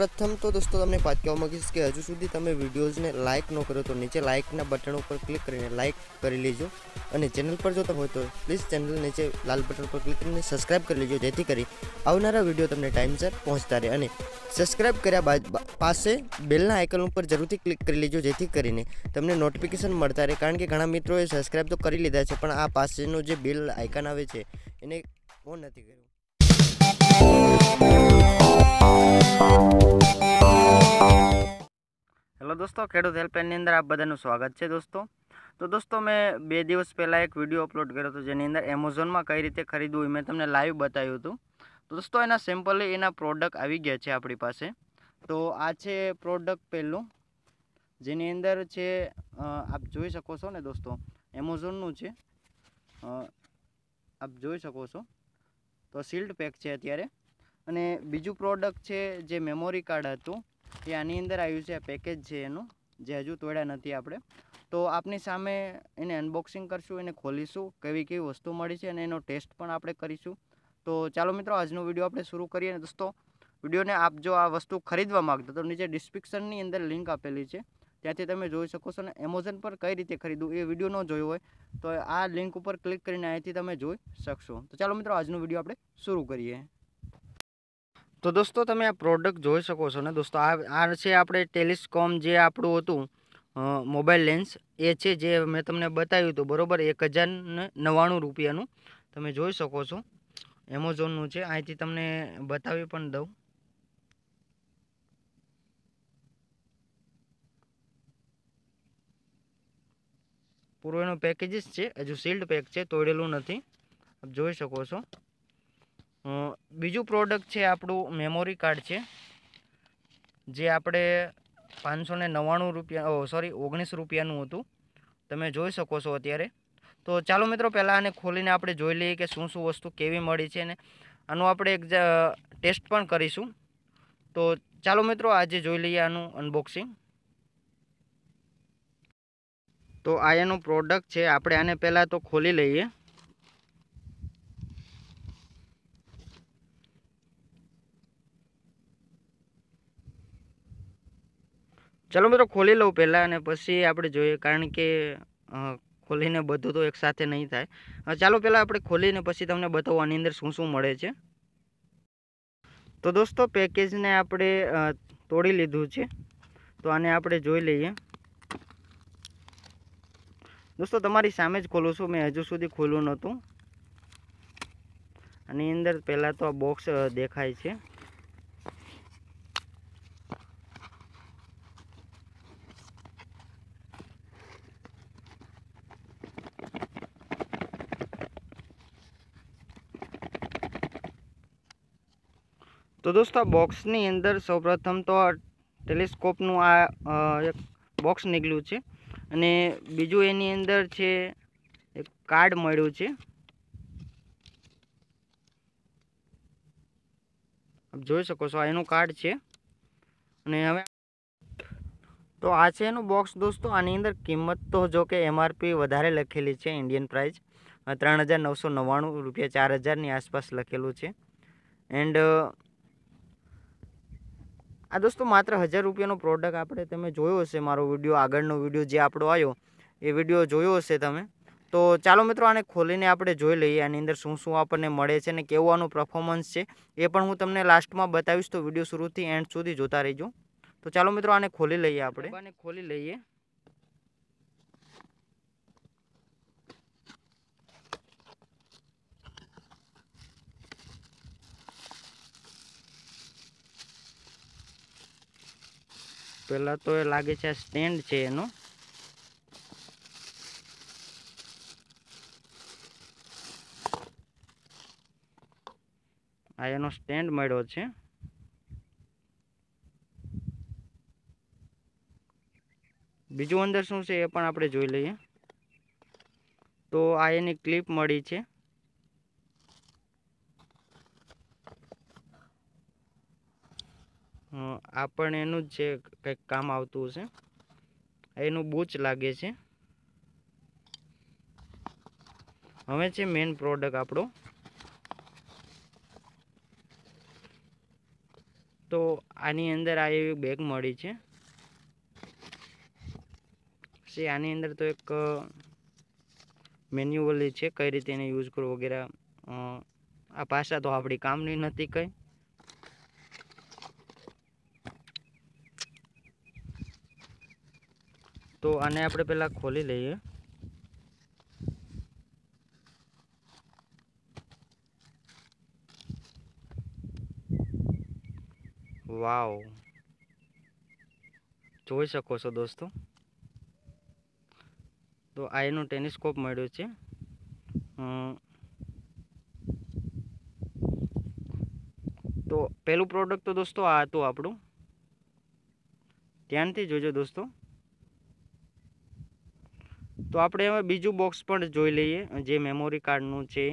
પ્રથમ તો દોસ્તો તમને એક વાત કહેવા માગીશ કે હજુ સુધી તમે વિડીયોઝને લાઇક ન કરો તો નીચે લાઇકના બટન ઉપર ક્લિક કરીને લાઇક કરી લેજો અને ચેનલ પર જોતા હોય તો પ્લીઝ ચેનલ નીચે લાલ બટન પર ક્લિક કરીને સબસ્ક્રાઇબ કરી લેજો જેથી કરી આવનારા વિડીયો તમને ટાઈમસર પહોંચતા રહે અને સબસ્ક્રાઇબ કર્યા બાદ પાસે બેલના આઇકન ઉપર જરૂરથી ક્લિક કરી લેજો જેથી કરીને તમને નોટિફિકેશન મળતા રહે કારણ કે ઘણા મિત્રોએ સબસ્ક્રાઇબ તો કરી લીધા છે પણ આ પાસેનું જે બેલ આઇકન આવે છે એને ઓન નથી કર્યું હેલો દોસ્તો ખેડૂત હેલ્પલાઇનની અંદર આપ બધાનું સ્વાગત છે દોસ્તો તો દોસ્તો મેં બે દિવસ પહેલાં એક વિડીયો અપલોડ કર્યો હતો જેની અંદર એમેઝોનમાં કઈ રીતે ખરીદવું એ મેં તમને લાઈવ બતાવ્યું હતું તો દોસ્તો એના સેમ્પલે એના પ્રોડક્ટ આવી ગયા છે આપણી પાસે તો આ છે પ્રોડક્ટ પહેલું જેની અંદર છે આપ જોઈ શકો છો ને દોસ્તો એમેઝોનનું છે આપ જોઈ શકો છો તો શિલ્ડ પેક છે અત્યારે અને બીજું પ્રોડક્ટ છે જે મેમોરી કાર્ડ હતું એ આની અંદર આવ્યું છે પેકેજ છે એનું જે હજુ તોડ્યા નથી આપણે તો આપની સામે એને અનબોક્સિંગ કરીશું એને ખોલીશું કેવી કેવી વસ્તુ મળી છે અને એનો ટેસ્ટ પણ આપણે કરીશું તો ચાલો મિત્રો આજનો વિડીયો આપણે શરૂ કરીએ ને દોસ્તો વિડીયોને આપ જો આ વસ્તુ ખરીદવા માગતો તો નીચે ડિસ્ક્રિપ્શનની અંદર લિંક આપેલી છે ત્યાંથી તમે જોઈ શકો છો ને એમેઝોન પર કઈ રીતે ખરીદવું એ વિડીયો ન જોયો હોય તો આ લિંક ઉપર ક્લિક કરીને અહીંથી તમે જોઈ શકશો તો ચાલો મિત્રો આજનો વિડીયો આપણે શરૂ કરીએ તો દોસ્તો તમે આ પ્રોડક્ટ જોઈ શકો છો ને દોસ્તો આ આ છે આપણે ટેલિસ્કોમ જે આપણું હતું મોબાઈલ લેન્સ એ છે જે મેં તમને બતાવ્યું હતું બરાબર એક હજાર નવ્વાણું રૂપિયાનું તમે જોઈ શકો છો એમેઝોનનું છે અહીંથી તમને બતાવી પણ દઉં પૂર્વેનું પેકેજીસ છે હજુ સીલ્ડ પેક છે તોડેલું નથી આપ જોઈ શકો છો બીજું પ્રોડક્ટ છે આપણું મેમોરી કાર્ડ છે જે આપણે પાંચસો ને નવ્વાણું રૂપિયા સોરી ઓગણીસ રૂપિયાનું હતું તમે જોઈ શકો છો અત્યારે તો ચાલો મિત્રો પહેલાં આને ખોલીને આપણે જોઈ લઈએ કે શું શું વસ્તુ કેવી મળી છે ને આનું આપણે એક ટેસ્ટ પણ કરીશું તો ચાલો મિત્રો આજે જોઈ લઈએ આનું અનબોક્સિંગ તો આ એનું પ્રોડક્ટ છે આપણે આને પહેલાં તો ખોલી લઈએ ચલો મિત્રો ખોલી લઉં પહેલાં અને પછી આપણે જોઈએ કારણ કે ખોલીને બધું તો એકસાથે નહીં થાય ચાલો પહેલાં આપણે ખોલીને પછી તમને બતાવું આની અંદર શું શું મળે છે તો દોસ્તો પેકેજને આપણે તોડી લીધું છે તો આને આપણે જોઈ લઈએ દોસ્તો તમારી સામે જ ખોલું છું મેં હજુ સુધી ખોલ્યું નહોતું આની અંદર પહેલાં તો આ બોક્સ દેખાય છે તો દોસ્તો આ બોક્સની અંદર સૌપ્રથમ તો ટેલિસ્કોપનું આ એક બોક્સ નીકળ્યું છે અને બીજું એની અંદર છે એક કાર્ડ મળ્યું છે આપ જોઈ શકો છો આ એનું કાર્ડ છે અને હવે તો આ છે એનું બોક્સ દોસ્તો આની અંદર કિંમત તો જો કે એમઆરપી વધારે લખેલી છે ઇન્ડિયન પ્રાઇસ ત્રણ હજાર નવસો નવ્વાણું રૂપિયા ચાર હજારની આસપાસ લખેલું છે એન્ડ આ દોસ્તો માત્ર હજાર રૂપિયાનો પ્રોડક્ટ આપણે તમે જોયો હશે મારો વિડીયો આગળનો વિડીયો જે આપણો આવ્યો એ વિડીયો જોયો હશે તમે તો ચાલો મિત્રો આને ખોલીને આપણે જોઈ લઈએ આની અંદર શું શું આપણને મળે છે ને કેવું આનું પરફોર્મન્સ છે એ પણ હું તમને લાસ્ટમાં બતાવીશ તો વિડીયો શરૂથી એન્ડ સુધી જોતા રહીજો તો ચાલો મિત્રો આને ખોલી લઈએ આપણે આને ખોલી લઈએ પહેલાં તો એ લાગે છે સ્ટેન્ડ છે એનો આ એનો સ્ટેન્ડ મળ્યો છે બીજું અંદર શું છે એ પણ આપણે જોઈ લઈએ તો આ એની ક્લિપ મળી છે આપણને એનું જ છે કંઈક કામ આવતું હશે એનું બૂચ લાગે છે હવે છે મેઇન પ્રોડક્ટ આપણો તો આની અંદર આ એવી બેગ મળી છે છે આની અંદર તો એક મેન્યુઅલી છે કઈ રીતે એને યુઝ કરો વગેરે આ ભાષા તો આપણી કામની નથી કંઈ તો આને આપણે પહેલાં ખોલી લઈએ વાવ જોઈ શકો છો દોસ્તો તો આ એનો ટેનિસ્કોપ મળ્યો છે તો પહેલું પ્રોડક્ટ તો દોસ્તો આ હતું આપણું ધ્યાનથી જોજો દોસ્તો તો આપણે હવે બીજું બોક્સ પણ જોઈ લઈએ જે મેમોરી કાર્ડનું છે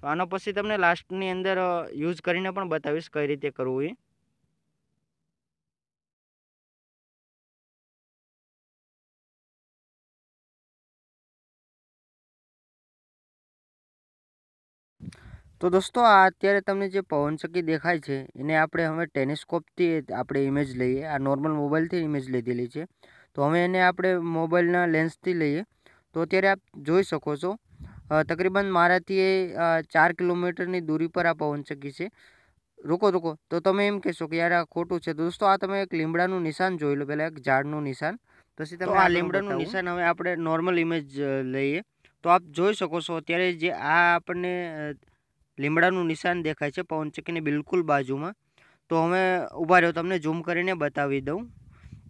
તો આના પછી તમને લાસ્ટની અંદર યુઝ કરીને પણ બતાવીશ કઈ રીતે કરવું એ તો દોસ્તો આ અત્યારે તમને જે પવનચક્કી દેખાય છે એને આપણે હવે ટેનિસ્કોપથી આપણે ઇમેજ લઈએ આ નોર્મલ મોબાઈલથી ઇમેજ લીધેલી છે તો હવે એને આપણે મોબાઈલના લેન્સથી લઈએ તો અત્યારે આપ જોઈ શકો છો તકરીબન મારાથી એ ચાર કિલોમીટરની દૂરી પર આ પવન છે રોકો રોકો તો તમે એમ કહેશો કે યાર આ ખોટું છે દોસ્તો આ તમે એક લીમડાનું નિશાન જોઈ લો પહેલાં એક ઝાડનું નિશાન પછી તમે આ લીમડાનું નિશાન હવે આપણે નોર્મલ ઇમેજ લઈએ તો આપ જોઈ શકો છો અત્યારે જે આ આપણને લીમડાનું નિશાન દેખાય છે પવનચક્કીની બિલકુલ બાજુમાં તો હવે ઊભા રહ્યો તમને ઝૂમ કરીને બતાવી દઉં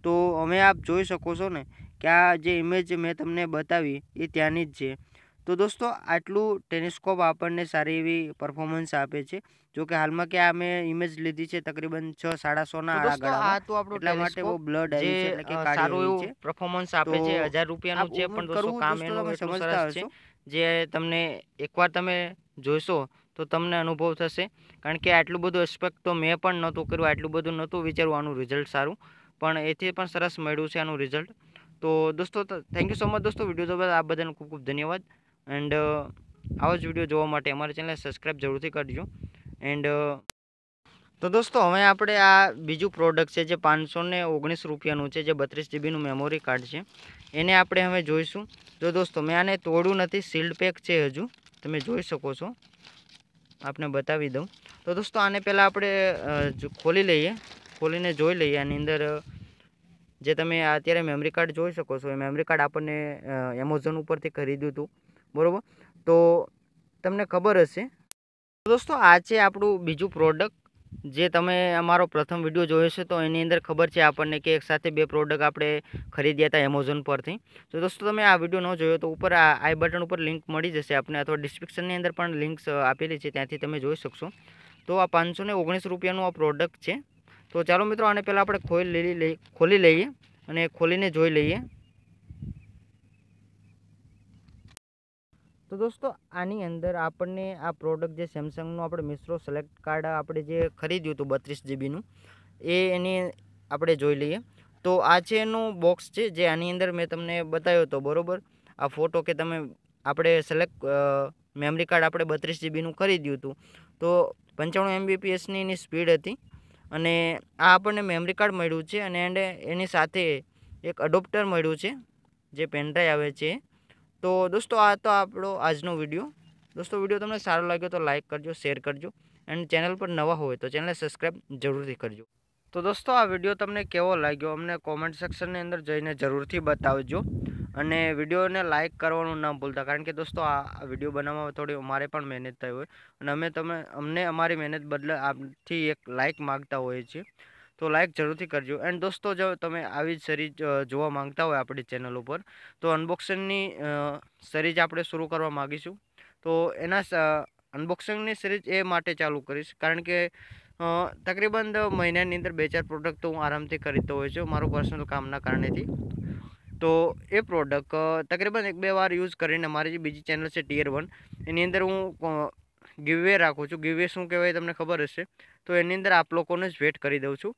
તો અમે આપ જોઈ શકો છો ને કે આ જે ઇમેજ મેં તમને બતાવી એ ત્યાંની જ છે તો દોસ્તો આટલું ટેલિસ્કોપ આપણને સારી એવી પરફોર્મન્સ આપે છે જો કે હાલમાં કે આ મેં ઇમેજ લીધી છે તકરીબન છ સાડા સો ના આ તો આપણો એટલા માટે બહુ બ્લડ આવી છે એટલે કે સારું એવું પરફોર્મન્સ આપે છે હજાર રૂપિયાનું છે પણ દોસ્તો કામ એનું સમજતા હશો જે તમને એકવાર તમે જોશો તો તમને અનુભવ થશે કારણ કે આટલું બધું એસ્પેક્ટ તો મેં પણ નહોતું કર્યું આટલું બધું નહોતું વિચારવાનું રિઝલ્ટ સારું પણ એથી પણ સરસ મળ્યું છે આનું રિઝલ્ટ તો દોસ્તો થેન્ક યુ સો મચ દોસ્તો વિડીયો જોવા આ બધાને ખૂબ ખૂબ ધન્યવાદ એન્ડ આવો જ વિડીયો જોવા માટે અમારી ચેનલને સબસ્ક્રાઈબ જરૂરથી કરજો એન્ડ તો દોસ્તો હવે આપણે આ બીજું પ્રોડક્ટ છે જે પાંચસો ને ઓગણીસ રૂપિયાનું છે જે બત્રીસ જીબીનું મેમોરી કાર્ડ છે એને આપણે હવે જોઈશું જો દોસ્તો મેં આને તોડું નથી સીલ્ડ પેક છે હજુ તમે જોઈ શકો છો આપને બતાવી દઉં તો દોસ્તો આને પહેલાં આપણે ખોલી લઈએ ખોલીને જોઈ લઈએ આની અંદર જે તમે અત્યારે મેમરી કાર્ડ જોઈ શકો છો એ મેમરી કાર્ડ આપણને એમેઝોન ઉપરથી ખરીદ્યું હતું બરાબર તો તમને ખબર હશે દોસ્તો આ છે આપણું બીજું પ્રોડક્ટ જે તમે અમારો પ્રથમ વિડીયો જોયો છે તો એની અંદર ખબર છે આપણને કે એકસાથે બે પ્રોડક્ટ આપણે ખરીદ્યા હતા એમેઝોન પરથી તો દોસ્તો તમે આ વિડીયો ન જોયો તો ઉપર આ આઈ બટન ઉપર લિંક મળી જશે આપણે અથવા ડિસ્ક્રિપ્શનની અંદર પણ લિંક્સ આપેલી છે ત્યાંથી તમે જોઈ શકશો તો આ પાંચસો ઓગણીસ રૂપિયાનું આ પ્રોડક્ટ છે તો ચાલો મિત્રો આને પહેલાં આપણે ખોઈ લઈ ખોલી લઈએ અને ખોલીને જોઈ લઈએ તો દોસ્તો આની અંદર આપણને આ પ્રોડક્ટ જે સેમસંગનું આપણે મિશ્રો સિલેક્ટ કાર્ડ આપણે જે ખરીદ્યું હતું બત્રીસ જીબીનું એ એની આપણે જોઈ લઈએ તો આ છે એનું બોક્સ છે જે આની અંદર મેં તમને બતાવ્યો હતો બરાબર આ ફોટો કે તમે આપણે સિલેક્ટ મેમરી કાર્ડ આપણે બત્રીસ જીબીનું ખરીદ્યું હતું તો પંચાણું એમબીપીએસની એની સ્પીડ હતી અને આ આપણને મેમરી કાર્ડ મળ્યું છે અને એન્ડ એની સાથે એક અડોપ્ટર મળ્યું છે જે પેનડ્રાઈવ આવે છે તો દોસ્તો આ તો આપણો આજનો વિડીયો દોસ્તો વિડીયો તમને સારો લાગ્યો તો લાઇક કરજો શેર કરજો એન્ડ ચેનલ પર નવા હોય તો ચેનલને સબસ્ક્રાઈબ જરૂરથી કરજો તો દોસ્તો આ વિડીયો તમને કેવો લાગ્યો અમને કોમેન્ટ સેક્શનની અંદર જઈને જરૂરથી બતાવજો અને વિડીયોને લાઇક કરવાનું ના ભૂલતા કારણ કે દોસ્તો આ વિડીયો બનાવવામાં થોડી અમારે પણ મહેનત થઈ હોય અને અમે તમે અમને અમારી મહેનત બદલે આપથી એક લાઇક માગતા હોઈએ છીએ તો લાઇક જરૂરથી કરજો એન્ડ દોસ્તો જો તમે આવી જ સિરીજ જોવા માંગતા હોય આપણી ચેનલ ઉપર તો અનબોક્સિંગની સિરીજ આપણે શરૂ કરવા માગીશું તો એના અનબોક્સિંગની સિરીજ એ માટે ચાલુ કરીશ કારણ કે તકરીબન મહિનાની અંદર બે ચાર પ્રોડક્ટ તો હું આરામથી ખરીદતો હોઉં છું મારું પર્સનલ કામના કારણેથી તો એ પ્રોડક્ટ તકરીબન એક બે વાર યુઝ કરીને મારી જે બીજી ચેનલ છે ટીયર વન એની અંદર હું ગીવે રાખું છું ગીવે શું કહેવાય તમને ખબર હશે તો એની અંદર આપ લોકોને જ વેટ કરી દઉં છું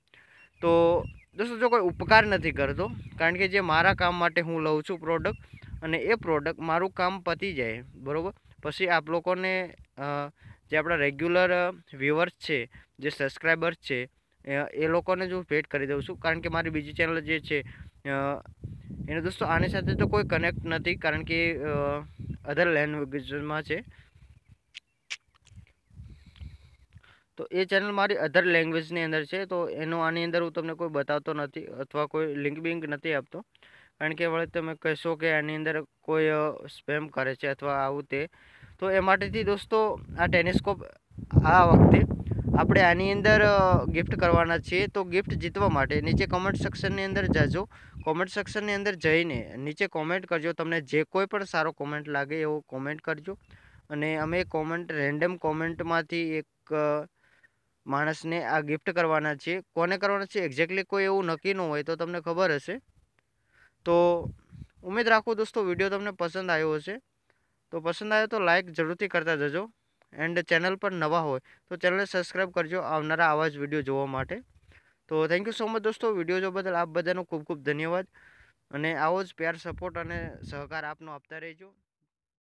તો દોસ્તો જો કોઈ ઉપકાર નથી કરતો કારણ કે જે મારા કામ માટે હું લઉં છું પ્રોડક્ટ અને એ પ્રોડક્ટ મારું કામ પતી જાય બરાબર પછી આપ લોકોને જે આપણા રેગ્યુલર વ્યુઅર્સ છે જે સબસ્ક્રાઈબર્સ છે એ લોકોને જ હું ભેટ કરી દઉં છું કારણ કે મારી બીજી ચેનલ જે છે એનો દોસ્તો આની સાથે તો કોઈ કનેક્ટ નથી કારણ કે અધર લેંગ્વેજમાં છે તો એ ચેનલ મારી અધર લેંગ્વેજની અંદર છે તો એનો આની અંદર હું તમને કોઈ બતાવતો નથી અથવા કોઈ લિંક બિંક નથી આપતો કારણ કે વળી તમે કહેશો કે આની અંદર કોઈ સ્પેમ કરે છે અથવા આવું તે તો એ માટેથી દોસ્તો આ ટેનિસ્કોપ આ વખતે આપણે આની અંદર ગિફ્ટ કરવાના છીએ તો ગિફ્ટ જીતવા માટે નીચે કોમેન્ટ સેક્શનની અંદર જાજો કોમેન્ટ સેક્શનની અંદર જઈને નીચે કોમેન્ટ કરજો તમને જે કોઈ પણ સારો કોમેન્ટ લાગે એવો કોમેન્ટ કરજો અને અમે કોમેન્ટ રેન્ડમ કોમેન્ટમાંથી એક માણસને આ ગિફ્ટ કરવાના છીએ કોને કરવાના છે એક્ઝેક્ટલી કોઈ એવું નક્કી ન હોય તો તમને ખબર હશે તો ઉમેદ રાખું દોસ્તો વિડીયો તમને પસંદ આવ્યો હશે તો પસંદ આવ્યો તો લાઇક જરૂરથી કરતા જજો એન્ડ ચેનલ પર નવા હોય તો ચેનલને સબસ્ક્રાઈબ કરજો આવનારા આવા જ વિડીયો જોવા માટે તો થેન્ક યુ સો મચ દોસ્તો વિડીયો જોવા બદલ આપ બધાનો ખૂબ ખૂબ ધન્યવાદ અને આવો જ પ્યાર સપોર્ટ અને સહકાર આપનો આપતા રહેજો